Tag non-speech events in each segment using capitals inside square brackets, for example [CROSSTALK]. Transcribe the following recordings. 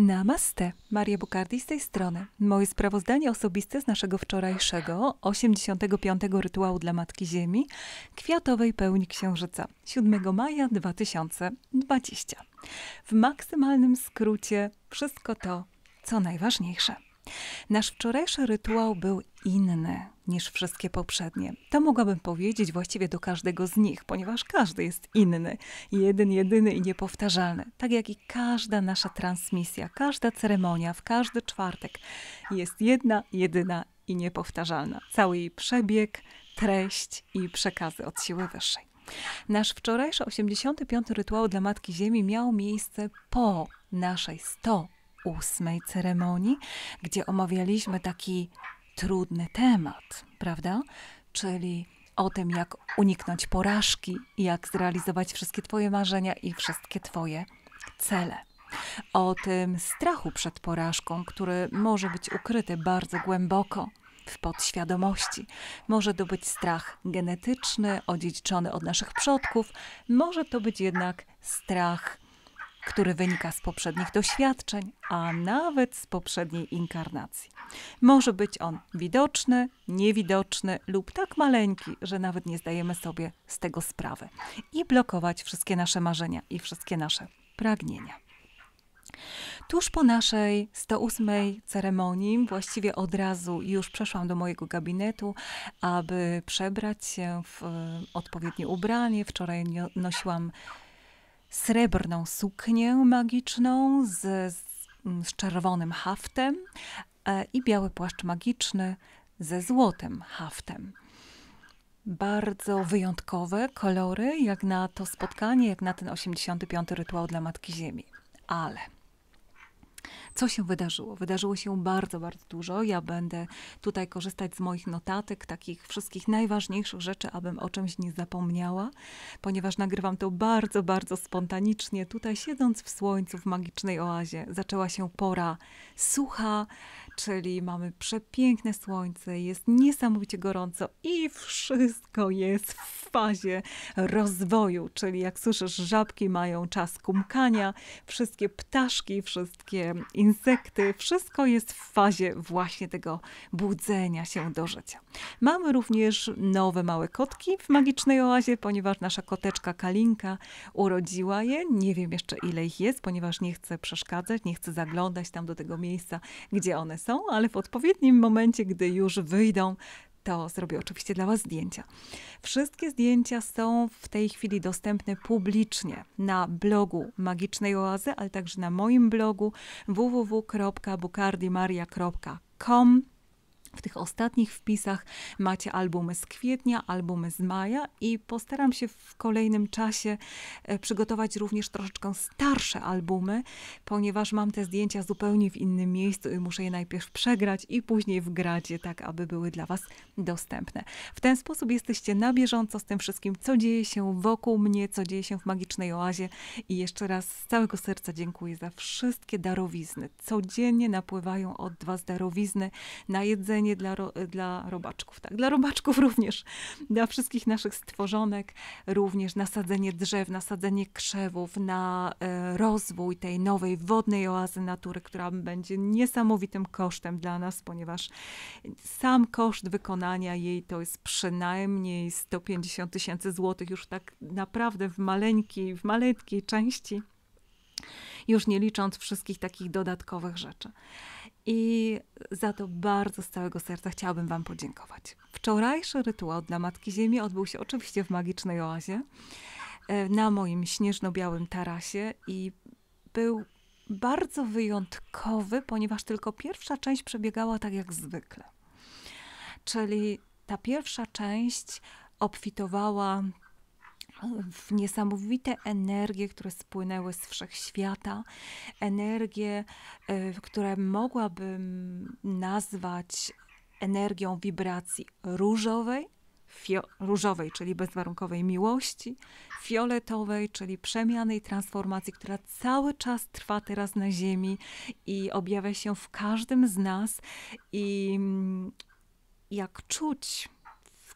Namaste, Maria Bukardi z tej strony. Moje sprawozdanie osobiste z naszego wczorajszego, 85. rytuału dla Matki Ziemi, kwiatowej pełni księżyca, 7 maja 2020. W maksymalnym skrócie wszystko to, co najważniejsze. Nasz wczorajszy rytuał był inny niż wszystkie poprzednie. To mogłabym powiedzieć właściwie do każdego z nich, ponieważ każdy jest inny, jeden, jedyny i niepowtarzalny. Tak jak i każda nasza transmisja, każda ceremonia w każdy czwartek jest jedna, jedyna i niepowtarzalna. Cały jej przebieg, treść i przekazy od siły wyższej. Nasz wczorajszy 85. rytuał dla Matki Ziemi miał miejsce po naszej 100 ósmej ceremonii, gdzie omawialiśmy taki trudny temat, prawda? Czyli o tym, jak uniknąć porażki, jak zrealizować wszystkie Twoje marzenia i wszystkie Twoje cele. O tym strachu przed porażką, który może być ukryty bardzo głęboko w podświadomości. Może to być strach genetyczny, odziedziczony od naszych przodków, może to być jednak strach który wynika z poprzednich doświadczeń, a nawet z poprzedniej inkarnacji. Może być on widoczny, niewidoczny lub tak maleńki, że nawet nie zdajemy sobie z tego sprawy i blokować wszystkie nasze marzenia i wszystkie nasze pragnienia. Tuż po naszej 108 ceremonii, właściwie od razu już przeszłam do mojego gabinetu, aby przebrać się w e, odpowiednie ubranie. Wczoraj nosiłam srebrną suknię magiczną z, z, z czerwonym haftem e, i biały płaszcz magiczny ze złotym haftem. Bardzo wyjątkowe kolory, jak na to spotkanie, jak na ten 85. rytuał dla Matki Ziemi. Ale co się wydarzyło? Wydarzyło się bardzo, bardzo dużo. Ja będę tutaj korzystać z moich notatek, takich wszystkich najważniejszych rzeczy, abym o czymś nie zapomniała, ponieważ nagrywam to bardzo, bardzo spontanicznie. Tutaj siedząc w słońcu w magicznej oazie, zaczęła się pora sucha, czyli mamy przepiękne słońce, jest niesamowicie gorąco i wszystko jest w fazie rozwoju, czyli jak słyszysz, żabki mają czas kumkania, wszystkie ptaszki, wszystkie insekty, wszystko jest w fazie właśnie tego budzenia się do życia. Mamy również nowe małe kotki w magicznej oazie, ponieważ nasza koteczka Kalinka urodziła je. Nie wiem jeszcze ile ich jest, ponieważ nie chcę przeszkadzać, nie chcę zaglądać tam do tego miejsca, gdzie one są są, ale w odpowiednim momencie, gdy już wyjdą, to zrobię oczywiście dla Was zdjęcia. Wszystkie zdjęcia są w tej chwili dostępne publicznie na blogu Magicznej Oazy, ale także na moim blogu www.bukardimaria.com. W tych ostatnich wpisach macie albumy z kwietnia, albumy z maja i postaram się w kolejnym czasie e, przygotować również troszeczkę starsze albumy, ponieważ mam te zdjęcia zupełnie w innym miejscu i muszę je najpierw przegrać i później wgrać je tak, aby były dla Was dostępne. W ten sposób jesteście na bieżąco z tym wszystkim, co dzieje się wokół mnie, co dzieje się w Magicznej Oazie i jeszcze raz z całego serca dziękuję za wszystkie darowizny. Codziennie napływają od Was darowizny na jedzenie, jedzenie dla, ro, dla robaczków, tak? Dla robaczków [LAUGHS] również, dla wszystkich naszych stworzonek, również nasadzenie drzew, nasadzenie krzewów, na e, rozwój tej nowej wodnej oazy natury, która będzie niesamowitym kosztem dla nas, ponieważ sam koszt wykonania jej to jest przynajmniej 150 tysięcy złotych, już tak naprawdę w maleńkiej, w maleńkiej części, już nie licząc wszystkich takich dodatkowych rzeczy. I za to bardzo z całego serca chciałabym Wam podziękować. Wczorajszy rytuał dla Matki Ziemi odbył się oczywiście w magicznej oazie, e, na moim śnieżno-białym tarasie i był bardzo wyjątkowy, ponieważ tylko pierwsza część przebiegała tak jak zwykle. Czyli ta pierwsza część obfitowała w niesamowite energie, które spłynęły z wszechświata, energie, e, które mogłabym nazwać energią wibracji różowej, różowej, czyli bezwarunkowej miłości, fioletowej, czyli przemiany i transformacji, która cały czas trwa teraz na Ziemi i objawia się w każdym z nas. I mm, jak czuć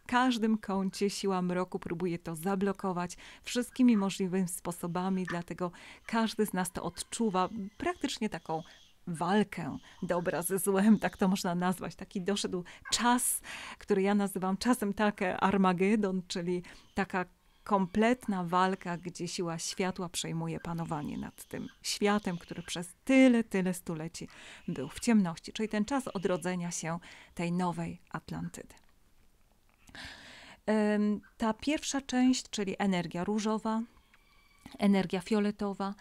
każdym kącie siła mroku próbuje to zablokować wszystkimi możliwymi sposobami, dlatego każdy z nas to odczuwa praktycznie taką walkę dobra ze złem, tak to można nazwać. Taki doszedł czas, który ja nazywam czasem takie Armagedon, czyli taka kompletna walka, gdzie siła światła przejmuje panowanie nad tym światem, który przez tyle, tyle stuleci był w ciemności, czyli ten czas odrodzenia się tej nowej Atlantydy. Ta pierwsza część, czyli energia różowa, energia fioletowa,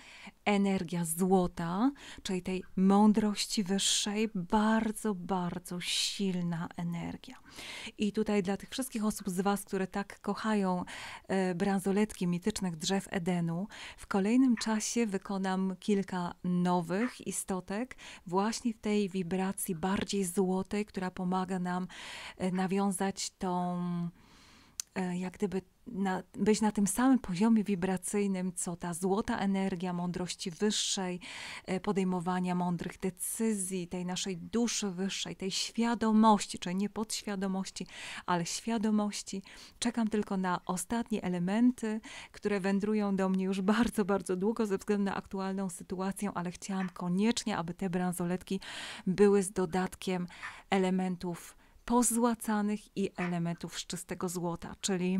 energia złota, czyli tej mądrości wyższej, bardzo, bardzo silna energia. I tutaj dla tych wszystkich osób z Was, które tak kochają e, bransoletki mitycznych drzew Edenu, w kolejnym czasie wykonam kilka nowych istotek, właśnie w tej wibracji bardziej złotej, która pomaga nam e, nawiązać tą E, jak gdyby na, być na tym samym poziomie wibracyjnym, co ta złota energia mądrości wyższej, e, podejmowania mądrych decyzji, tej naszej duszy wyższej, tej świadomości, czyli nie podświadomości, ale świadomości. Czekam tylko na ostatnie elementy, które wędrują do mnie już bardzo, bardzo długo ze względu na aktualną sytuację, ale chciałam koniecznie, aby te bransoletki były z dodatkiem elementów pozłacanych i elementów z czystego złota, czyli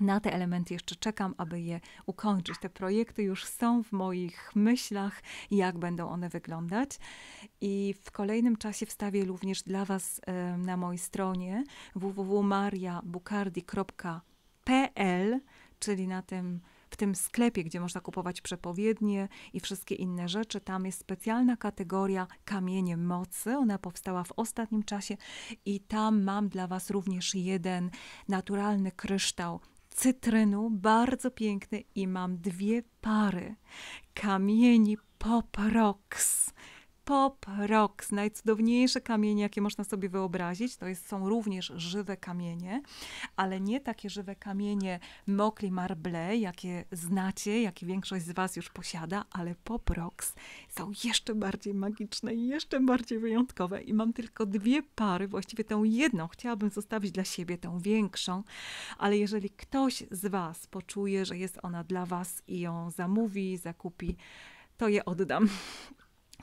na te elementy jeszcze czekam, aby je ukończyć. Te projekty już są w moich myślach, jak będą one wyglądać. I w kolejnym czasie wstawię również dla Was y, na mojej stronie www.maria.bukardi.pl, czyli na tym w tym sklepie, gdzie można kupować przepowiednie i wszystkie inne rzeczy, tam jest specjalna kategoria kamienie mocy. Ona powstała w ostatnim czasie i tam mam dla Was również jeden naturalny kryształ cytrynu, bardzo piękny i mam dwie pary kamieni Poprox pop rock najcudowniejsze kamienie, jakie można sobie wyobrazić. To jest, są również żywe kamienie, ale nie takie żywe kamienie mokli marble, jakie znacie, jakie większość z Was już posiada, ale pop rocks są jeszcze bardziej magiczne i jeszcze bardziej wyjątkowe. I mam tylko dwie pary, właściwie tą jedną chciałabym zostawić dla siebie, tą większą, ale jeżeli ktoś z Was poczuje, że jest ona dla Was i ją zamówi, zakupi, to je oddam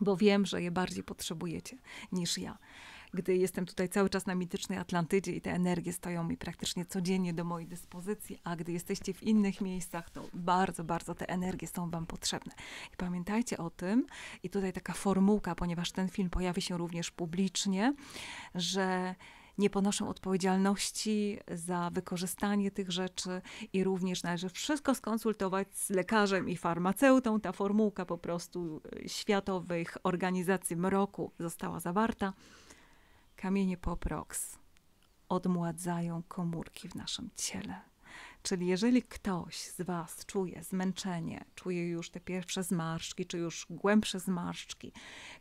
bo wiem, że je bardziej potrzebujecie niż ja. Gdy jestem tutaj cały czas na mitycznej Atlantydzie i te energie stoją mi praktycznie codziennie do mojej dyspozycji, a gdy jesteście w innych miejscach, to bardzo, bardzo te energie są Wam potrzebne. I pamiętajcie o tym, i tutaj taka formułka, ponieważ ten film pojawi się również publicznie, że nie ponoszą odpowiedzialności za wykorzystanie tych rzeczy i również należy wszystko skonsultować z lekarzem i farmaceutą. Ta formułka po prostu y, światowych organizacji mroku została zawarta. Kamienie poprox odmładzają komórki w naszym ciele. Czyli jeżeli ktoś z Was czuje zmęczenie, czuje już te pierwsze zmarszczki, czy już głębsze zmarszczki,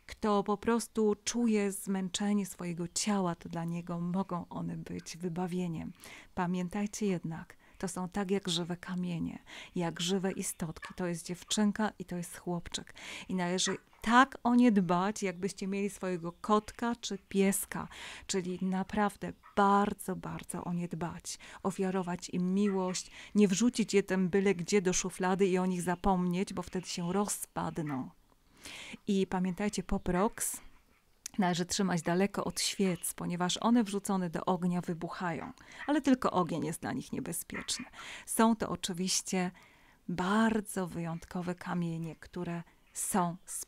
kto po prostu czuje zmęczenie swojego ciała, to dla niego mogą one być wybawieniem. Pamiętajcie jednak, to są tak jak żywe kamienie, jak żywe istotki. To jest dziewczynka i to jest chłopczyk. I należy tak o nie dbać, jakbyście mieli swojego kotka czy pieska, czyli naprawdę bardzo, bardzo o nie dbać, ofiarować im miłość, nie wrzucić je tem byle gdzie do szuflady i o nich zapomnieć, bo wtedy się rozpadną. I pamiętajcie, poproks należy trzymać daleko od świec, ponieważ one wrzucone do ognia wybuchają, ale tylko ogień jest dla nich niebezpieczny. Są to oczywiście bardzo wyjątkowe kamienie, które są z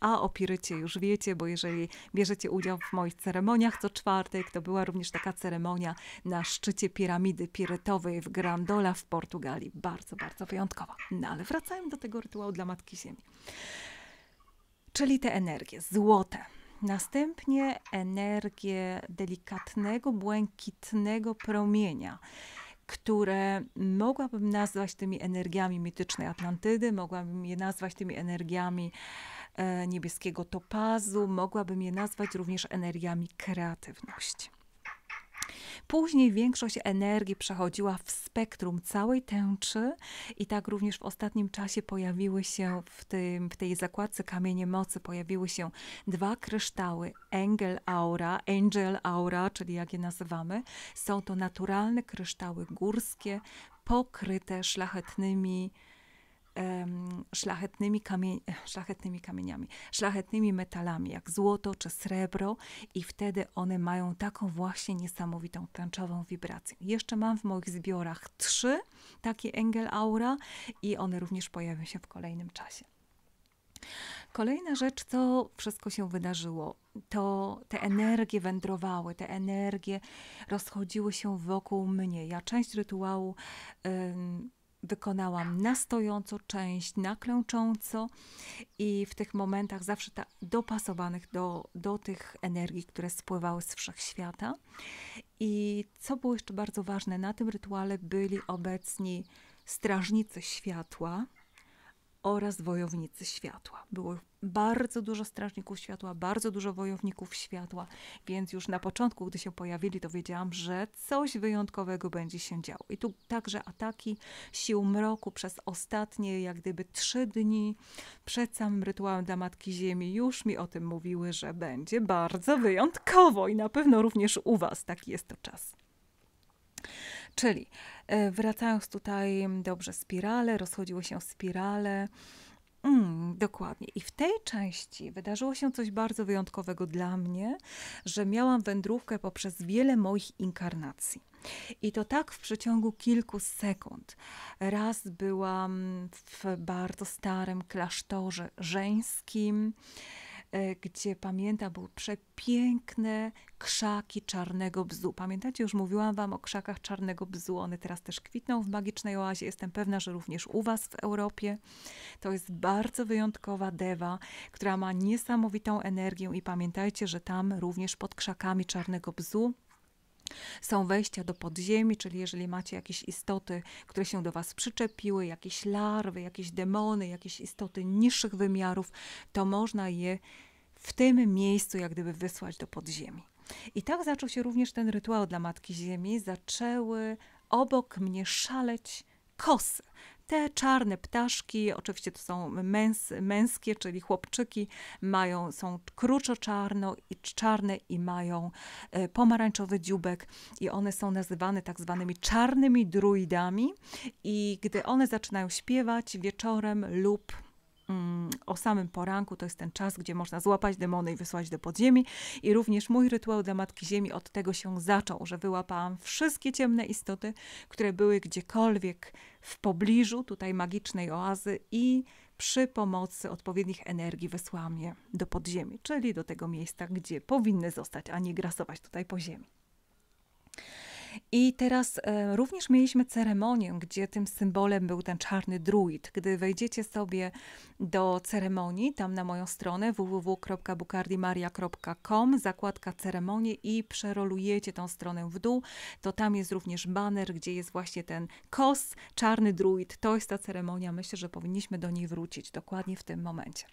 A o pirycie już wiecie, bo jeżeli bierzecie udział w moich ceremoniach co czwartek, to była również taka ceremonia na szczycie piramidy pirytowej w Grandola w Portugalii. Bardzo, bardzo wyjątkowa. No ale wracając do tego rytuału dla Matki Ziemi. Czyli te energie, złote, Następnie energię delikatnego, błękitnego promienia które mogłabym nazwać tymi energiami mitycznej Atlantydy, mogłabym je nazwać tymi energiami e, niebieskiego topazu, mogłabym je nazwać również energiami kreatywności. Później większość energii przechodziła w spektrum całej tęczy i tak również w ostatnim czasie pojawiły się w, tym, w tej zakładce kamienie mocy pojawiły się dwa kryształy Engel Aura, Angel Aura, czyli jak je nazywamy. Są to naturalne kryształy górskie pokryte szlachetnymi szlachetnymi, kamie szlachetnymi kamieniami, szlachetnymi metalami, jak złoto czy srebro, i wtedy one mają taką właśnie niesamowitą tęczową wibrację. Jeszcze mam w moich zbiorach trzy takie Engel Aura i one również pojawią się w kolejnym czasie. Kolejna rzecz, to wszystko się wydarzyło. To te energie wędrowały, te energie rozchodziły się wokół mnie. Ja część rytuału wykonałam na stojąco część, na klęcząco i w tych momentach zawsze ta, dopasowanych do, do tych energii, które spływały z wszechświata. I co było jeszcze bardzo ważne, na tym rytuale byli obecni strażnicy światła, oraz wojownicy światła. Było bardzo dużo strażników światła, bardzo dużo wojowników światła, więc już na początku, gdy się pojawili, to wiedziałam, że coś wyjątkowego będzie się działo. I tu także ataki sił mroku przez ostatnie, jak gdyby trzy dni przed samym rytuałem dla Matki Ziemi, już mi o tym mówiły, że będzie bardzo wyjątkowo i na pewno również u Was taki jest to czas. Czyli e, wracając tutaj, dobrze, spirale, rozchodziły się spirale. Mm, dokładnie. I w tej części wydarzyło się coś bardzo wyjątkowego dla mnie, że miałam wędrówkę poprzez wiele moich inkarnacji. I to tak w przeciągu kilku sekund. Raz byłam w bardzo starym klasztorze żeńskim, E, gdzie pamiętam, były przepiękne krzaki czarnego bzu. Pamiętacie, już mówiłam Wam o krzakach czarnego bzu. One teraz też kwitną w magicznej oazie. Jestem pewna, że również u Was w Europie. To jest bardzo wyjątkowa dewa, która ma niesamowitą energię i pamiętajcie, że tam również pod krzakami czarnego bzu są wejścia do podziemi, czyli jeżeli macie jakieś istoty, które się do Was przyczepiły, jakieś larwy, jakieś demony, jakieś istoty niższych wymiarów, to można je w tym miejscu jak gdyby wysłać do podziemi. I tak zaczął się również ten rytuał dla Matki Ziemi. Zaczęły obok mnie szaleć kosy. Te czarne ptaszki, oczywiście to są męs, męskie, czyli chłopczyki, mają, są kruczo-czarno i czarne i mają e, pomarańczowy dziubek i one są nazywane tak zwanymi czarnymi druidami i gdy one zaczynają śpiewać wieczorem lub Mm, o samym poranku, to jest ten czas, gdzie można złapać demony i wysłać do podziemi. I również mój rytuał dla Matki Ziemi od tego się zaczął, że wyłapałam wszystkie ciemne istoty, które były gdziekolwiek w pobliżu tutaj magicznej oazy i przy pomocy odpowiednich energii wysłałam je do podziemi, czyli do tego miejsca, gdzie powinny zostać, a nie grasować tutaj po ziemi. I teraz e, również mieliśmy ceremonię, gdzie tym symbolem był ten czarny druid. Gdy wejdziecie sobie do ceremonii, tam na moją stronę www.bukardimaria.com, zakładka ceremonie i przerolujecie tą stronę w dół, to tam jest również baner, gdzie jest właśnie ten kos, czarny druid. To jest ta ceremonia. Myślę, że powinniśmy do niej wrócić dokładnie w tym momencie.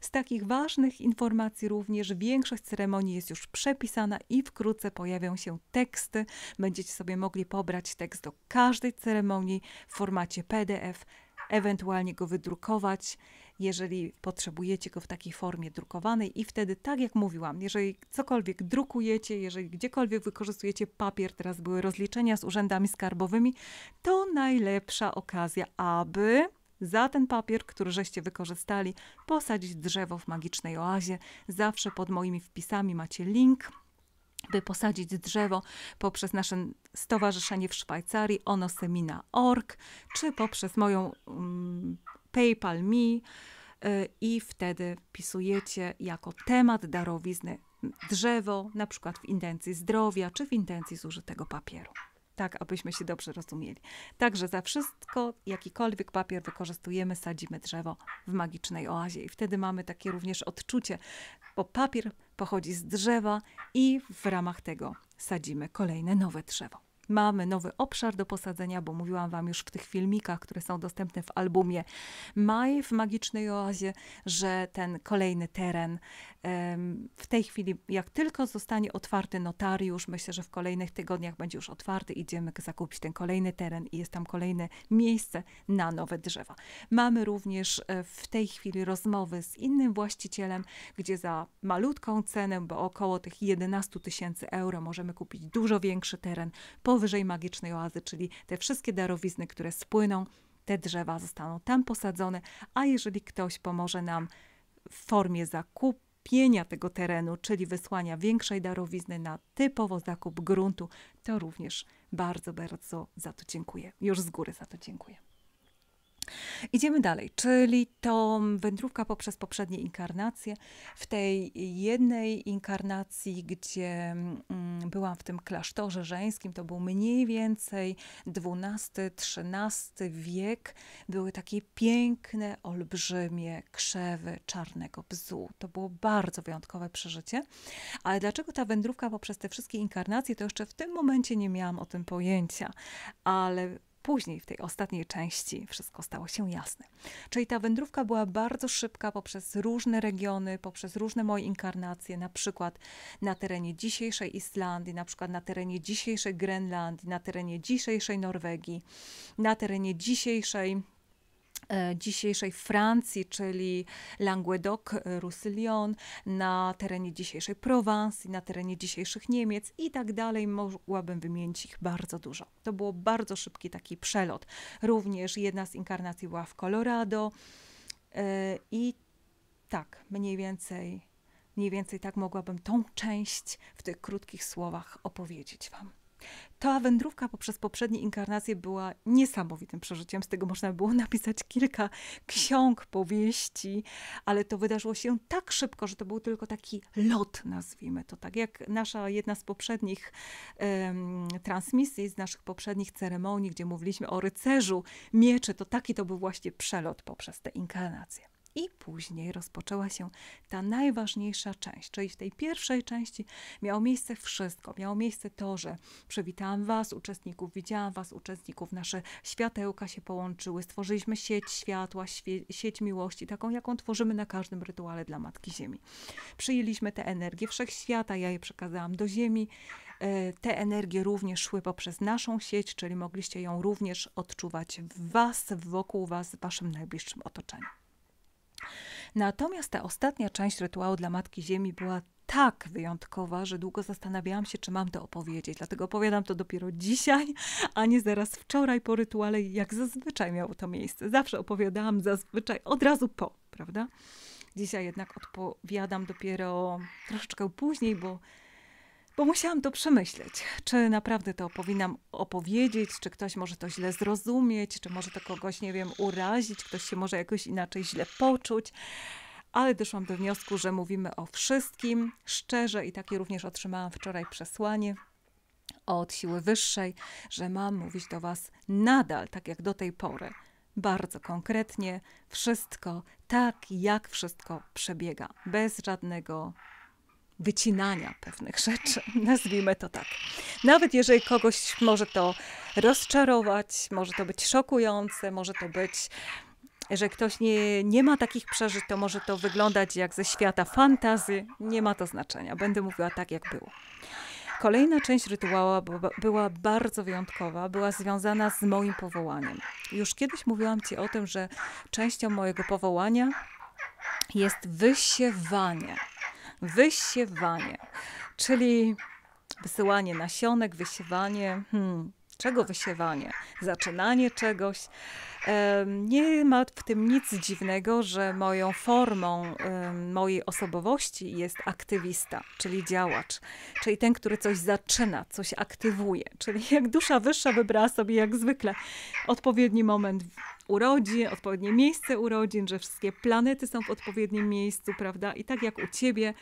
Z takich ważnych informacji również większość ceremonii jest już przepisana i wkrótce pojawią się teksty. Będzie dzieci sobie mogli pobrać tekst do każdej ceremonii w formacie PDF, ewentualnie go wydrukować, jeżeli potrzebujecie go w takiej formie drukowanej i wtedy, tak jak mówiłam, jeżeli cokolwiek drukujecie, jeżeli gdziekolwiek wykorzystujecie papier, teraz były rozliczenia z urzędami skarbowymi, to najlepsza okazja, aby za ten papier, który żeście wykorzystali, posadzić drzewo w magicznej oazie. Zawsze pod moimi wpisami macie link by posadzić drzewo poprzez nasze stowarzyszenie w Szwajcarii onosemina.org czy poprzez moją um, PayPal Me y, i wtedy wpisujecie jako temat darowizny drzewo, na przykład w intencji zdrowia czy w intencji zużytego papieru tak abyśmy się dobrze rozumieli. Także za wszystko, jakikolwiek papier wykorzystujemy, sadzimy drzewo w magicznej oazie i wtedy mamy takie również odczucie, bo papier pochodzi z drzewa i w ramach tego sadzimy kolejne nowe drzewo. Mamy nowy obszar do posadzenia, bo mówiłam Wam już w tych filmikach, które są dostępne w albumie Maj w Magicznej Oazie, że ten kolejny teren w tej chwili, jak tylko zostanie otwarty notariusz, myślę, że w kolejnych tygodniach będzie już otwarty, idziemy zakupić ten kolejny teren i jest tam kolejne miejsce na nowe drzewa. Mamy również e, w tej chwili rozmowy z innym właścicielem, gdzie za malutką cenę, bo około tych 11 tysięcy euro, możemy kupić dużo większy teren po powyżej magicznej oazy, czyli te wszystkie darowizny, które spłyną, te drzewa zostaną tam posadzone, a jeżeli ktoś pomoże nam w formie zakupienia tego terenu, czyli wysłania większej darowizny na typowo zakup gruntu, to również bardzo, bardzo za to dziękuję. Już z góry za to dziękuję. Idziemy dalej, czyli to wędrówka poprzez poprzednie inkarnacje. W tej jednej inkarnacji, gdzie mm, byłam w tym klasztorze żeńskim, to był mniej więcej XII-XIII wiek, były takie piękne, olbrzymie krzewy czarnego bzu. To było bardzo wyjątkowe przeżycie. Ale dlaczego ta wędrówka poprzez te wszystkie inkarnacje, to jeszcze w tym momencie nie miałam o tym pojęcia. Ale Później, w tej ostatniej części, wszystko stało się jasne. Czyli ta wędrówka była bardzo szybka poprzez różne regiony, poprzez różne moje inkarnacje, na przykład na terenie dzisiejszej Islandii, na przykład na terenie dzisiejszej Grenlandii, na terenie dzisiejszej Norwegii, na terenie dzisiejszej E, dzisiejszej Francji, czyli Languedoc, e, Roussillon, na terenie dzisiejszej Prowansji, na terenie dzisiejszych Niemiec i tak dalej. Mogłabym wymienić ich bardzo dużo. To było bardzo szybki taki przelot. Również jedna z inkarnacji była w Colorado e, i tak, mniej więcej, mniej więcej tak mogłabym tą część w tych krótkich słowach opowiedzieć Wam. Ta wędrówka poprzez poprzednie inkarnacje była niesamowitym przeżyciem. Z tego można było napisać kilka ksiąg, powieści, ale to wydarzyło się tak szybko, że to był tylko taki lot, nazwijmy to tak. Jak nasza jedna z poprzednich um, transmisji, z naszych poprzednich ceremonii, gdzie mówiliśmy o rycerzu mieczy, to taki to był właśnie przelot poprzez te inkarnacje. I później rozpoczęła się ta najważniejsza część, czyli w tej pierwszej części miało miejsce wszystko. Miało miejsce to, że przywitałam Was, uczestników, widziałam Was, uczestników, nasze światełka się połączyły, stworzyliśmy sieć światła, sieć miłości, taką jaką tworzymy na każdym rytuale dla Matki Ziemi. Przyjęliśmy te energie wszechświata, ja je przekazałam do Ziemi. E, te energie również szły poprzez naszą sieć, czyli mogliście ją również odczuwać w Was, wokół Was, w Waszym najbliższym otoczeniu. Natomiast ta ostatnia część rytuału dla Matki Ziemi była tak wyjątkowa, że długo zastanawiałam się, czy mam to opowiedzieć. Dlatego opowiadam to dopiero dzisiaj, a nie zaraz wczoraj po rytuale, jak zazwyczaj miało to miejsce. Zawsze opowiadałam zazwyczaj od razu po, prawda? Dzisiaj jednak odpowiadam dopiero troszeczkę później, bo bo musiałam to przemyśleć, czy naprawdę to powinnam opowiedzieć, czy ktoś może to źle zrozumieć, czy może to kogoś, nie wiem, urazić, ktoś się może jakoś inaczej źle poczuć. Ale doszłam do wniosku, że mówimy o wszystkim szczerze i takie również otrzymałam wczoraj przesłanie od siły wyższej, że mam mówić do Was nadal, tak jak do tej pory bardzo konkretnie wszystko, tak jak wszystko przebiega, bez żadnego wycinania pewnych rzeczy, [LAUGHS] nazwijmy to tak. Nawet jeżeli kogoś może to rozczarować, może to być szokujące, może to być że ktoś nie, nie ma takich przeżyć, to może to wyglądać jak ze świata fantazji. Nie ma to znaczenia. Będę mówiła tak, jak było. Kolejna część rytuała była bardzo wyjątkowa, była związana z moim powołaniem. Już kiedyś mówiłam Ci o tym, że częścią mojego powołania jest wysiewanie Wysiewanie, czyli wysyłanie nasionek, wysiewanie. Hmm. Czego wysiewanie? Zaczynanie czegoś. Nie ma w tym nic dziwnego, że moją formą mojej osobowości jest aktywista, czyli działacz, czyli ten, który coś zaczyna, coś aktywuje. Czyli jak dusza wyższa wybrała sobie jak zwykle odpowiedni moment urodzin, odpowiednie miejsce urodzin, że wszystkie planety są w odpowiednim miejscu, prawda? I tak jak u ciebie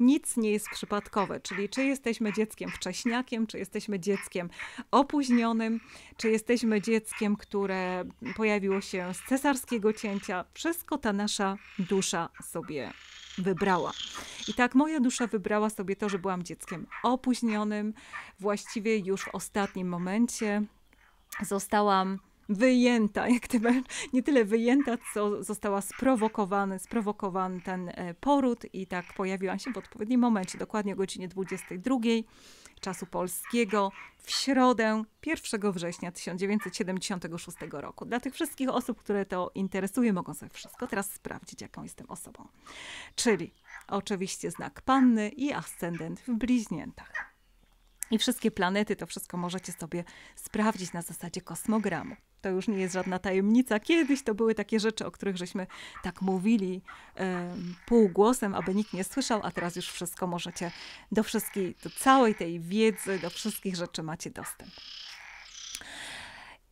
nic nie jest przypadkowe, czyli czy jesteśmy dzieckiem wcześniakiem, czy jesteśmy dzieckiem opóźnionym, czy jesteśmy dzieckiem, które pojawiło się z cesarskiego cięcia, wszystko ta nasza dusza sobie wybrała. I tak moja dusza wybrała sobie to, że byłam dzieckiem opóźnionym, właściwie już w ostatnim momencie. Zostałam wyjęta, jak ty nie tyle wyjęta, co została sprowokowany, sprowokowany ten e, poród i tak pojawiła się w odpowiednim momencie, dokładnie o godzinie 22 czasu polskiego w środę 1 września 1976 roku. Dla tych wszystkich osób, które to interesuje, mogą sobie wszystko teraz sprawdzić, jaką jestem osobą. Czyli oczywiście znak panny i ascendent w bliźniętach. I wszystkie planety, to wszystko możecie sobie sprawdzić na zasadzie kosmogramu to już nie jest żadna tajemnica. Kiedyś to były takie rzeczy, o których żeśmy tak mówili półgłosem, aby nikt nie słyszał, a teraz już wszystko możecie do wszystkiej, do całej tej wiedzy, do wszystkich rzeczy macie dostęp.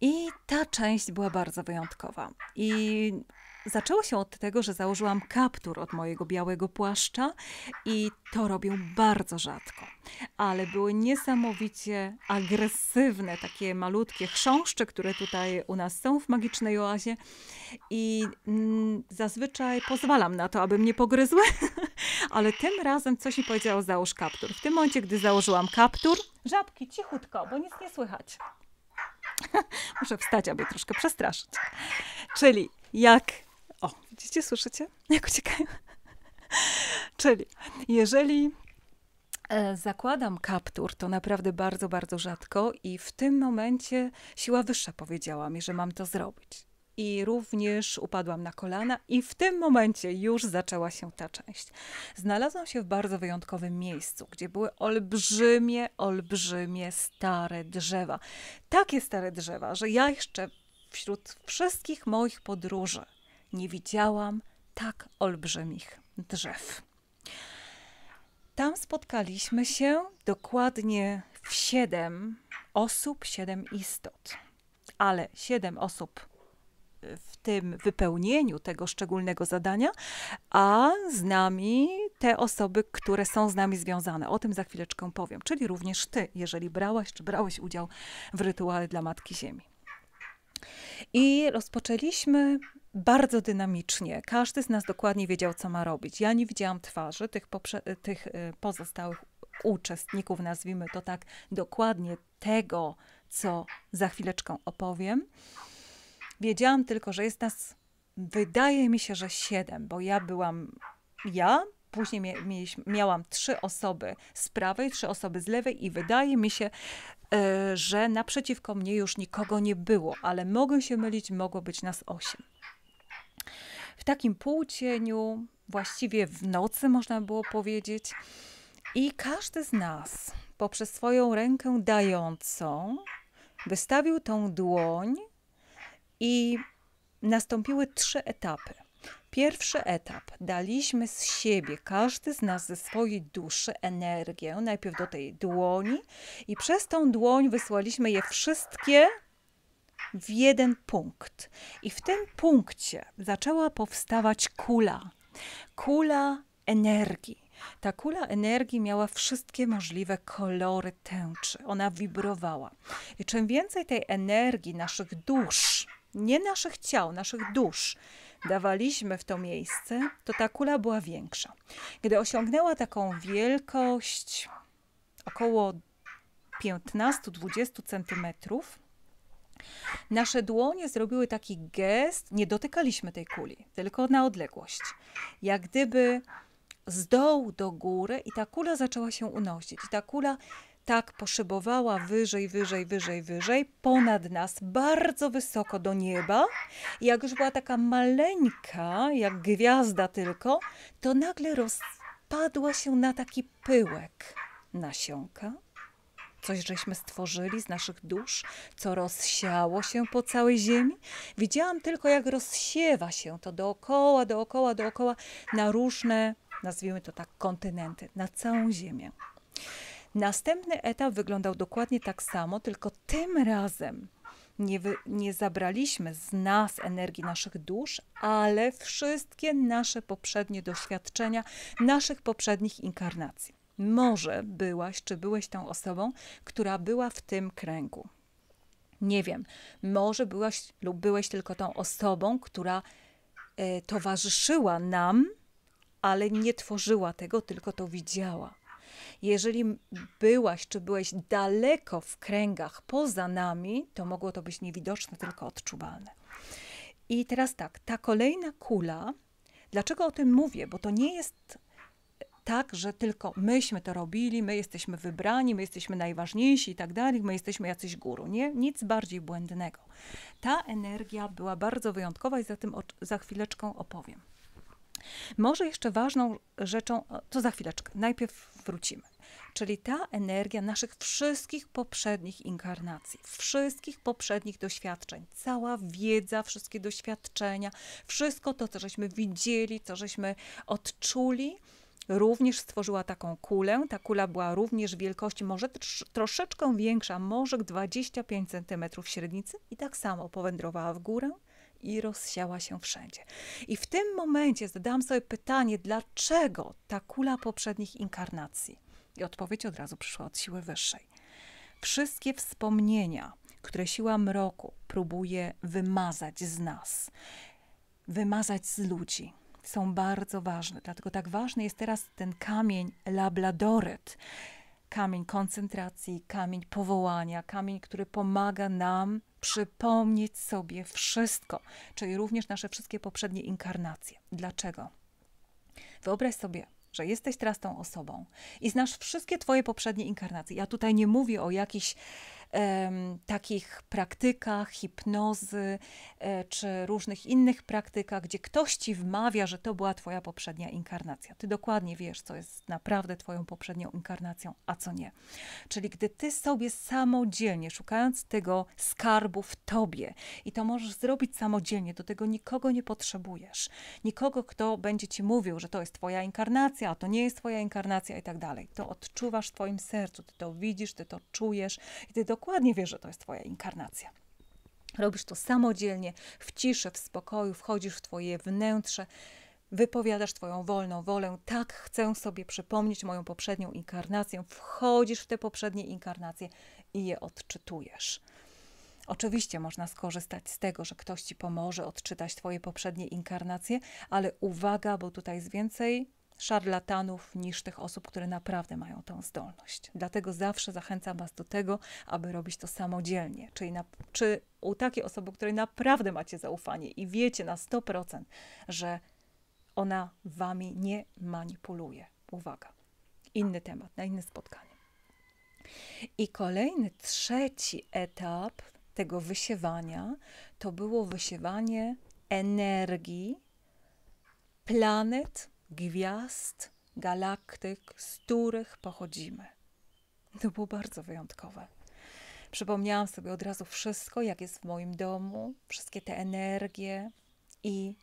I ta część była bardzo wyjątkowa. I Zaczęło się od tego, że założyłam kaptur od mojego białego płaszcza i to robię bardzo rzadko. Ale były niesamowicie agresywne, takie malutkie chrząszcze, które tutaj u nas są w magicznej oazie. I mm, zazwyczaj pozwalam na to, aby mnie pogryzły, [LAUGHS] ale tym razem coś mi powiedziało: załóż kaptur. W tym momencie, gdy założyłam kaptur, żabki cichutko, bo nic nie słychać. [LAUGHS] Muszę wstać, aby troszkę przestraszyć. Czyli jak Widzicie, słyszycie? [LAUGHS] Jak uciekają. Czyli jeżeli e, zakładam kaptur, to naprawdę bardzo, bardzo rzadko i w tym momencie siła wyższa powiedziała mi, że mam to zrobić. I również upadłam na kolana, i w tym momencie już zaczęła się ta część. Znalazłam się w bardzo wyjątkowym miejscu, gdzie były olbrzymie, olbrzymie stare drzewa. Takie stare drzewa, że ja jeszcze wśród wszystkich moich podróży nie widziałam tak olbrzymich drzew. Tam spotkaliśmy się dokładnie w siedem osób, siedem istot, ale siedem osób w tym wypełnieniu tego szczególnego zadania, a z nami te osoby, które są z nami związane. O tym za chwileczkę powiem, czyli również ty, jeżeli brałaś czy brałeś udział w rytuale dla Matki Ziemi. I rozpoczęliśmy bardzo dynamicznie. Każdy z nas dokładnie wiedział, co ma robić. Ja nie widziałam twarzy tych, tych y, pozostałych uczestników, nazwijmy to tak, dokładnie tego, co za chwileczkę opowiem. Wiedziałam tylko, że jest nas, wydaje mi się, że siedem, bo ja byłam ja, później miałam trzy osoby z prawej, trzy osoby z lewej i wydaje mi się, y, że naprzeciwko mnie już nikogo nie było, ale mogę się mylić, mogło być nas osiem w takim półcieniu, właściwie w nocy można było powiedzieć. I każdy z nas poprzez swoją rękę dającą wystawił tą dłoń i nastąpiły trzy etapy. Pierwszy etap daliśmy z siebie, każdy z nas ze swojej duszy energię, najpierw do tej dłoni, i przez tą dłoń wysłaliśmy je wszystkie w jeden punkt. I w tym punkcie zaczęła powstawać kula. Kula energii. Ta kula energii miała wszystkie możliwe kolory tęczy. Ona wibrowała. I czym więcej tej energii naszych dusz, nie naszych ciał, naszych dusz, dawaliśmy w to miejsce, to ta kula była większa. Gdy osiągnęła taką wielkość około 15-20 centymetrów, Nasze dłonie zrobiły taki gest, nie dotykaliśmy tej kuli, tylko na odległość. Jak gdyby z dołu do góry i ta kula zaczęła się unosić. I ta kula tak poszybowała wyżej, wyżej, wyżej, wyżej, ponad nas, bardzo wysoko do nieba. I jak już była taka maleńka, jak gwiazda tylko, to nagle rozpadła się na taki pyłek nasionka coś żeśmy stworzyli z naszych dusz, co rozsiało się po całej ziemi. Widziałam tylko, jak rozsiewa się to dookoła, dookoła, dookoła na różne, nazwijmy to tak, kontynenty, na całą ziemię. Następny etap wyglądał dokładnie tak samo, tylko tym razem nie, wy, nie, zabraliśmy z nas energii naszych dusz, ale wszystkie nasze poprzednie doświadczenia, naszych poprzednich inkarnacji. Może byłaś, czy byłeś tą osobą, która była w tym kręgu. Nie wiem, może byłaś lub byłeś tylko tą osobą, która e, towarzyszyła nam, ale nie tworzyła tego, tylko to widziała. Jeżeli byłaś czy byłeś daleko w kręgach poza nami, to mogło to być niewidoczne, tylko odczuwalne. I teraz tak, ta kolejna kula, dlaczego o tym mówię? Bo to nie jest tak, że tylko myśmy to robili, my jesteśmy wybrani, my jesteśmy najważniejsi i tak dalej, my jesteśmy jacyś guru, nie? Nic bardziej błędnego. Ta energia była bardzo wyjątkowa i za tym za chwileczką opowiem. Może jeszcze ważną rzeczą, e, to za chwileczkę, najpierw wrócimy. Czyli ta energia naszych wszystkich poprzednich inkarnacji, wszystkich poprzednich doświadczeń, cała wiedza, wszystkie doświadczenia, wszystko to, co żeśmy widzieli, co żeśmy odczuli, również stworzyła taką kulę. Ta kula była również wielkości może tr troszeczkę większa, może 25 cm średnicy i tak samo powędrowała w górę i rozsiała się wszędzie. I w tym momencie zadałam sobie pytanie, dlaczego ta kula poprzednich inkarnacji? I odpowiedź od razu przyszła od siły wyższej. Wszystkie wspomnienia, które siła mroku próbuje wymazać z nas, wymazać z ludzi, są bardzo ważne. Dlatego tak ważny jest teraz ten kamień labladoret. Kamień koncentracji, kamień powołania, kamień, który pomaga nam przypomnieć sobie wszystko, czyli również nasze wszystkie poprzednie inkarnacje. Dlaczego? Wyobraź sobie, że jesteś teraz tą osobą i znasz wszystkie Twoje poprzednie inkarnacje. Ja tutaj nie mówię o jakichś takich praktykach hipnozy e, czy różnych innych praktykach, gdzie ktoś ci wmawia, że to była twoja poprzednia inkarnacja. Ty dokładnie wiesz, co jest naprawdę twoją poprzednią inkarnacją, a co nie. Czyli gdy ty sobie samodzielnie, szukając tego skarbu w tobie i to możesz zrobić samodzielnie, do tego nikogo nie potrzebujesz. Nikogo, kto będzie ci mówił, że to jest twoja inkarnacja, a to nie jest twoja inkarnacja i tak dalej. To odczuwasz w twoim sercu, ty to widzisz, ty to czujesz i ty do dokładnie wiesz, że to jest Twoja inkarnacja. Robisz to samodzielnie, w ciszy, w spokoju, wchodzisz w Twoje wnętrze, wypowiadasz Twoją wolną wolę. Tak, chcę sobie przypomnieć moją poprzednią inkarnację. Wchodzisz w te poprzednie inkarnacje i je odczytujesz. Oczywiście można skorzystać z tego, że ktoś ci pomoże odczytać Twoje poprzednie inkarnacje, ale uwaga, bo tutaj jest więcej szarlatanów niż tych osób, które naprawdę mają tą zdolność. Dlatego zawsze zachęcam Was do tego, aby robić to samodzielnie, czyli na, czy u takiej osoby, której naprawdę macie zaufanie i wiecie na 100%, że ona Wami nie manipuluje. Uwaga, inny temat, na inne spotkanie. I kolejny, trzeci etap tego wysiewania to było wysiewanie energii planet gwiazd, galaktyk, z których pochodzimy. To było bardzo wyjątkowe. Przypomniałam sobie od razu wszystko, jak jest w moim domu, wszystkie te energie i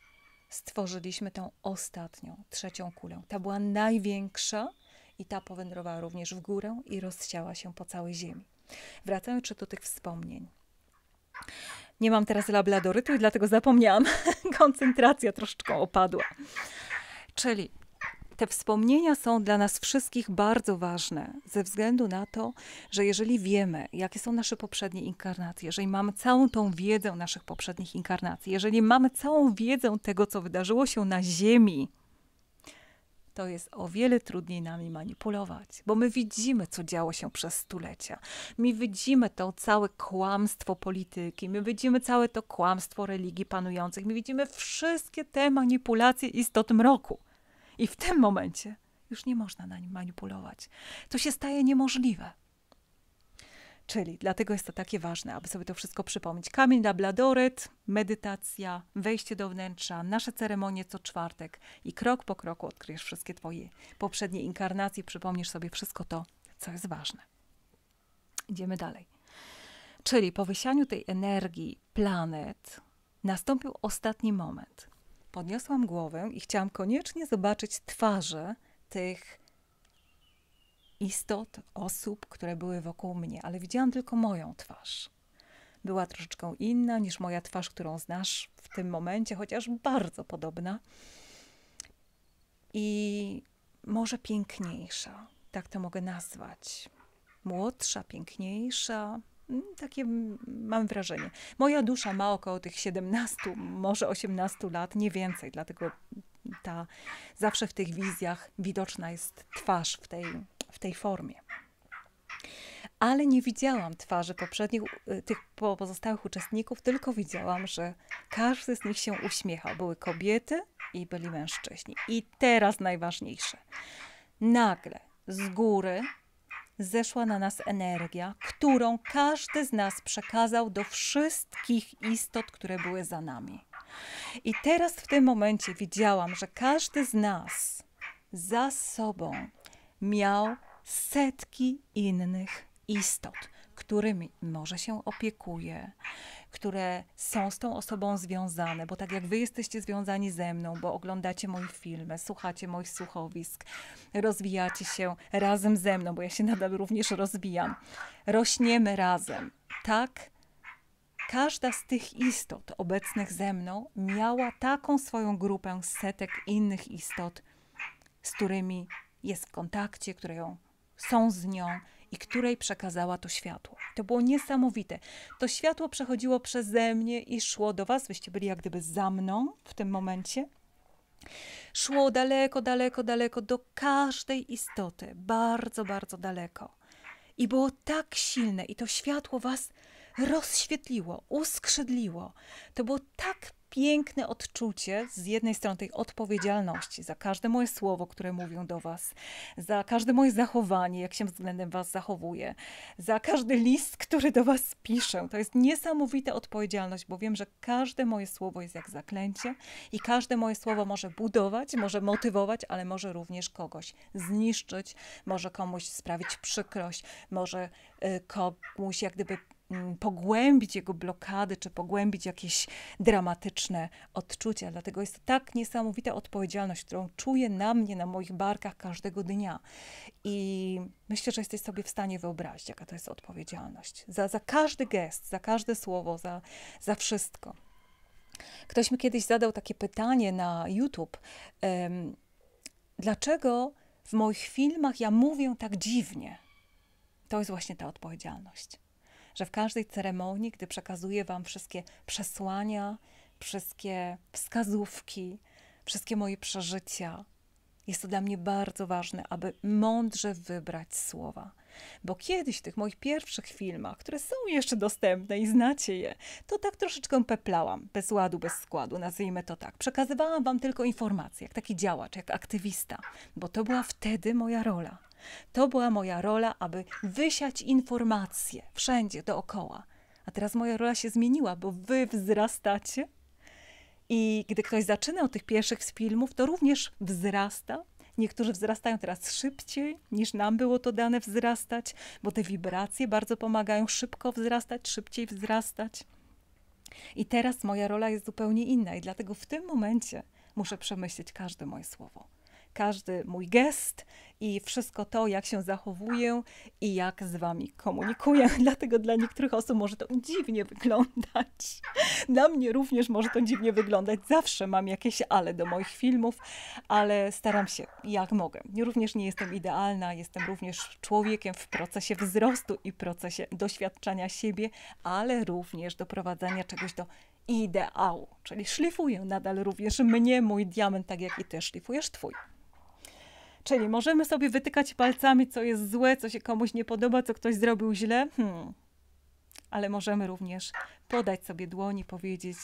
stworzyliśmy tą ostatnią, trzecią kulę. Ta była największa i ta powędrowała również w górę i rozsiała się po całej ziemi. Wracając jeszcze do tych wspomnień. Nie mam teraz labladorytu i dlatego zapomniałam. [LAUGHS] Koncentracja troszeczkę opadła. Czyli te wspomnienia są dla nas wszystkich bardzo ważne, ze względu na to, że jeżeli wiemy, jakie są nasze poprzednie inkarnacje, jeżeli mamy całą tą wiedzę naszych poprzednich inkarnacji, jeżeli mamy całą wiedzę tego, co wydarzyło się na Ziemi, to jest o wiele trudniej nami manipulować, bo my widzimy, co działo się przez stulecia. My widzimy to całe kłamstwo polityki, my widzimy całe to kłamstwo religii panujących, my widzimy wszystkie te manipulacje istot mroku. I w tym momencie już nie można na nim manipulować. To się staje niemożliwe. Czyli dlatego jest to takie ważne, aby sobie to wszystko przypomnieć. Kamień labladoryt, medytacja, wejście do wnętrza, nasze ceremonie co czwartek i krok po kroku odkryjesz wszystkie Twoje poprzednie inkarnacje, przypomnisz sobie wszystko to, co jest ważne. Idziemy dalej. Czyli po wysianiu tej energii planet nastąpił ostatni moment. Podniosłam głowę i chciałam koniecznie zobaczyć twarze tych istot, osób, które były wokół mnie, ale widziałam tylko moją twarz. Była troszeczkę inna niż moja twarz, którą znasz w tym momencie, chociaż bardzo podobna. I może piękniejsza, tak to mogę nazwać. Młodsza, piękniejsza, mm, takie mam wrażenie. Moja dusza ma około tych 17, może 18 lat, nie więcej, dlatego ta, zawsze w tych wizjach widoczna jest twarz w tej, w tej formie. Ale nie widziałam twarzy poprzednich, y, tych pozostałych uczestników, tylko widziałam, że każdy z nich się uśmiechał. Były kobiety i byli mężczyźni. I teraz najważniejsze. Nagle z góry zeszła na nas energia, którą każdy z nas przekazał do wszystkich istot, które były za nami. I teraz w tym momencie widziałam, że każdy z nas za sobą miał setki innych istot, którymi może się opiekuje, które są z tą osobą związane, bo tak jak wy jesteście związani ze mną, bo oglądacie moje filmy, słuchacie moich słuchowisk, rozwijacie się razem ze mną, bo ja się nadal również rozwijam, rośniemy razem. Tak Każda z tych istot obecnych ze mną miała taką swoją grupę setek innych istot, z którymi jest w kontakcie, które ją, są z nią i której przekazała to światło. To było niesamowite. To światło przechodziło przeze mnie i szło do Was. Wyście byli jak gdyby za mną w tym momencie. Szło daleko, daleko, daleko, do każdej istoty, bardzo, bardzo daleko. I było tak silne, i to światło Was rozświetliło, uskrzydliło. To było tak piękne odczucie z jednej strony tej odpowiedzialności za każde moje słowo, które mówię do Was, za każde moje zachowanie, jak się względem Was zachowuję, za każdy list, który do Was piszę. To jest niesamowita odpowiedzialność, bo wiem, że każde moje słowo jest jak zaklęcie i każde moje słowo może budować, może motywować, ale może również kogoś zniszczyć, może komuś sprawić przykrość, może y, komuś jak gdyby Mm, pogłębić jego blokady, czy pogłębić jakieś dramatyczne odczucia. Dlatego jest to tak niesamowita odpowiedzialność, którą czuję na mnie, na moich barkach każdego dnia. I myślę, że jesteś sobie w stanie wyobrazić, jaka to jest odpowiedzialność. Za, za każdy gest, za każde słowo, za, za wszystko. Ktoś mi kiedyś zadał takie pytanie na YouTube. Um, dlaczego w moich filmach ja mówię tak dziwnie? To jest właśnie ta odpowiedzialność że w każdej ceremonii, gdy przekazuję Wam wszystkie przesłania, wszystkie wskazówki, wszystkie moje przeżycia, jest to dla mnie bardzo ważne, aby mądrze wybrać słowa. Bo kiedyś w tych moich pierwszych filmach, które są jeszcze dostępne i znacie je, to tak troszeczkę peplałam, bez ładu, bez składu, nazwijmy to tak. Przekazywałam wam tylko informacje, jak taki działacz, jak aktywista, bo to była wtedy moja rola. To była moja rola, aby wysiać informacje wszędzie dookoła. A teraz moja rola się zmieniła, bo wy wzrastacie. I gdy ktoś zaczyna od tych pierwszych z filmów, to również wzrasta. Niektórzy wzrastają teraz szybciej niż nam było to dane wzrastać, bo te wibracje bardzo pomagają szybko wzrastać, szybciej wzrastać. I teraz moja rola jest zupełnie inna, i dlatego w tym momencie muszę przemyśleć każde moje słowo każdy mój gest i wszystko to, jak się zachowuję i jak z wami komunikuję. [LAUGHS] Dlatego dla niektórych osób może to dziwnie wyglądać. Dla mnie również może to dziwnie wyglądać. Zawsze mam jakieś ale do moich filmów, ale staram się jak mogę. Również nie jestem idealna, jestem również człowiekiem w procesie wzrostu i procesie doświadczania siebie, ale również doprowadzania czegoś do ideału, czyli szlifuję nadal również mnie, mój diament, tak jak i ty szlifujesz twój. Czyli możemy sobie wytykać palcami, co jest złe, co się komuś nie podoba, co ktoś zrobił źle, hmm. ale możemy również podać sobie dłoni, powiedzieć: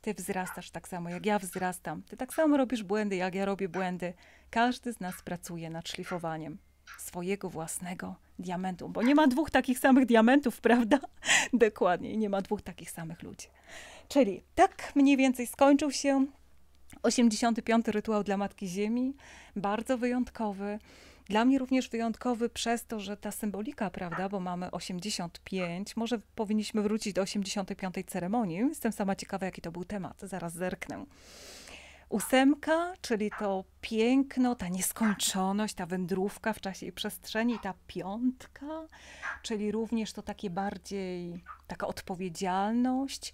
Ty wzrastasz tak samo, jak ja wzrastam. Ty tak samo robisz błędy, jak ja robię błędy. Każdy z nas pracuje nad szlifowaniem swojego własnego diamentu, bo nie ma dwóch takich samych diamentów, [LAUGHS] prawda? Dokładnie, nie ma dwóch takich samych ludzi. Czyli tak mniej więcej skończył się 85. rytuał dla Matki Ziemi, bardzo wyjątkowy. Dla mnie również wyjątkowy przez to, że ta symbolika, prawda, bo mamy 85, może powinniśmy wrócić do 85. ceremonii. Jestem sama ciekawa, jaki to był temat, zaraz zerknę. Ósemka, czyli to piękno, ta nieskończoność, ta wędrówka w czasie i przestrzeni, ta piątka, czyli również to takie bardziej taka odpowiedzialność,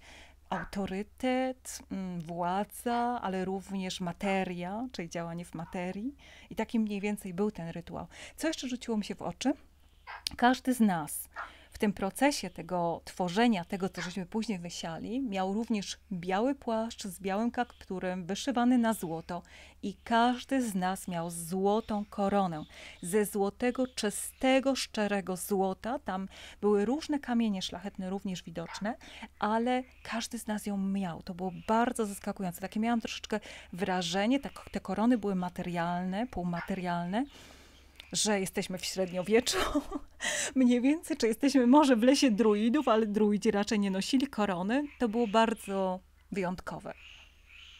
autorytet, mm, władza, ale również materia, czyli działanie w materii. I taki mniej więcej był ten rytuał. Co jeszcze rzuciło mi się w oczy? Każdy z nas tym procesie tego tworzenia, tego, co żeśmy później wysiali, miał również biały płaszcz z białym kapturem wyszywany na złoto i każdy z nas miał złotą koronę ze złotego, czystego, szczerego złota. Tam były różne kamienie szlachetne również widoczne, ale każdy z nas ją miał. To było bardzo zaskakujące. Takie miałam troszeczkę wrażenie, tak, te korony były materialne, półmaterialne, że jesteśmy w średniowieczu [LAUGHS] mniej więcej, czy jesteśmy może w lesie druidów, ale druidzi raczej nie nosili korony. To było bardzo wyjątkowe.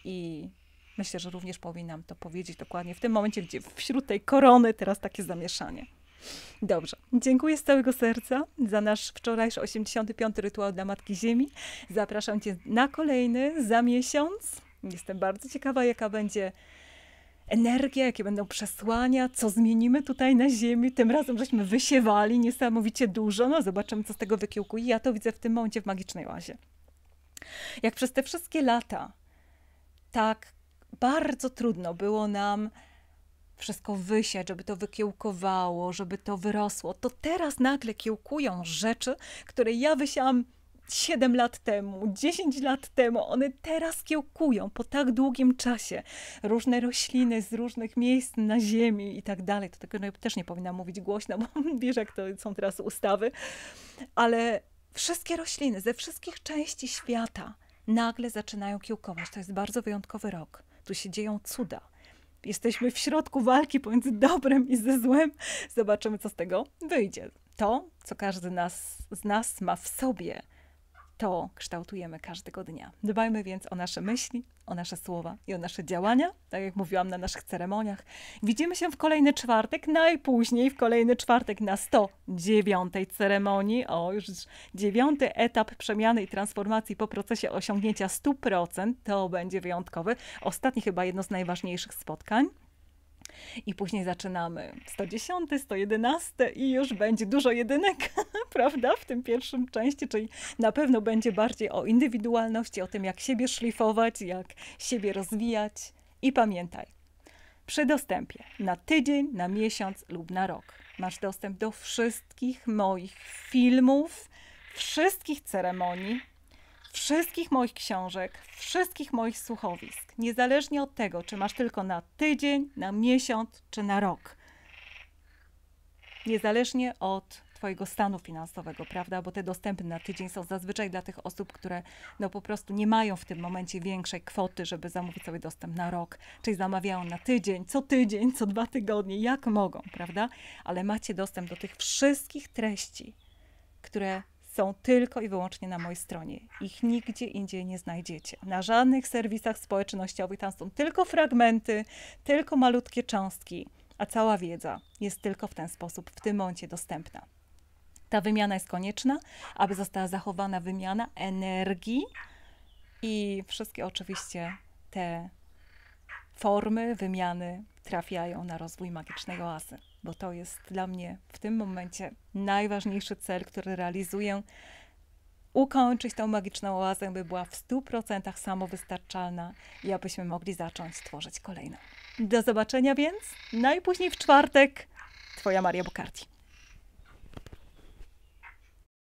I myślę, że również powinnam to powiedzieć dokładnie w tym momencie, gdzie wśród tej korony teraz takie zamieszanie. Dobrze. Dziękuję z całego serca za nasz wczorajszy 85. rytuał dla Matki Ziemi. Zapraszam Cię na kolejny za miesiąc. Jestem bardzo ciekawa, jaka będzie energie, jakie będą przesłania, co zmienimy tutaj na Ziemi. Tym razem żeśmy wysiewali niesamowicie dużo. No zobaczymy, co z tego wykiełkuje. Ja to widzę w tym momencie w Magicznej Łazie. Jak przez te wszystkie lata tak bardzo trudno było nam wszystko wysiać, żeby to wykiełkowało, żeby to wyrosło, to teraz nagle kiełkują rzeczy, które ja wysiałam 7 lat temu, 10 lat temu, one teraz kiełkują po tak długim czasie. Różne rośliny z różnych miejsc na ziemi i tak dalej. To tego też nie powinnam mówić głośno, [LAUGHS] bo wiesz, jak to są teraz ustawy. Ale wszystkie rośliny ze wszystkich części świata nagle zaczynają kiełkować. To jest bardzo wyjątkowy rok. Tu się dzieją cuda. Jesteśmy w środku walki pomiędzy dobrem i ze złem. Zobaczymy, co z tego wyjdzie. To, co każdy nas, z nas ma w sobie, to kształtujemy każdego dnia. Dbajmy więc o nasze myśli, o nasze słowa i o nasze działania, tak jak mówiłam na naszych ceremoniach. Widzimy się w kolejny czwartek, najpóźniej w kolejny czwartek na 109 ceremonii. O, już dziewiąty etap przemiany i transformacji po procesie osiągnięcia 100%. To będzie wyjątkowy, ostatni chyba jedno z najważniejszych spotkań. I później zaczynamy 110, 111 i już będzie dużo jedynek, [LAUGHS] prawda, w tym pierwszym części, czyli na pewno będzie bardziej o indywidualności, o tym, jak siebie szlifować, jak siebie rozwijać. I pamiętaj, przy dostępie na tydzień, na miesiąc lub na rok masz dostęp do wszystkich moich filmów, wszystkich ceremonii, wszystkich moich książek, wszystkich moich słuchowisk, niezależnie od tego, czy masz tylko na tydzień, na miesiąc czy na rok. Niezależnie od Twojego stanu finansowego, prawda? Bo te dostępy na tydzień są zazwyczaj dla tych osób, które no po prostu nie mają w tym momencie większej kwoty, żeby zamówić sobie dostęp na rok, czyli zamawiają na tydzień, co tydzień, co dwa tygodnie, jak mogą, prawda? Ale macie dostęp do tych wszystkich treści, które są tylko i wyłącznie na mojej stronie. Ich nigdzie indziej nie znajdziecie. Na żadnych serwisach społecznościowych tam są tylko fragmenty, tylko malutkie cząstki, a cała wiedza jest tylko w ten sposób, w tym momencie dostępna. Ta wymiana jest konieczna, aby została zachowana wymiana energii i wszystkie oczywiście te formy wymiany trafiają na rozwój magicznej oazy, bo to jest dla mnie w tym momencie najważniejszy cel, który realizuję. Ukończyć tą magiczną oazę, by była w 100% samowystarczalna i abyśmy mogli zacząć tworzyć kolejną. Do zobaczenia więc najpóźniej w czwartek. Twoja Maria Bukarti.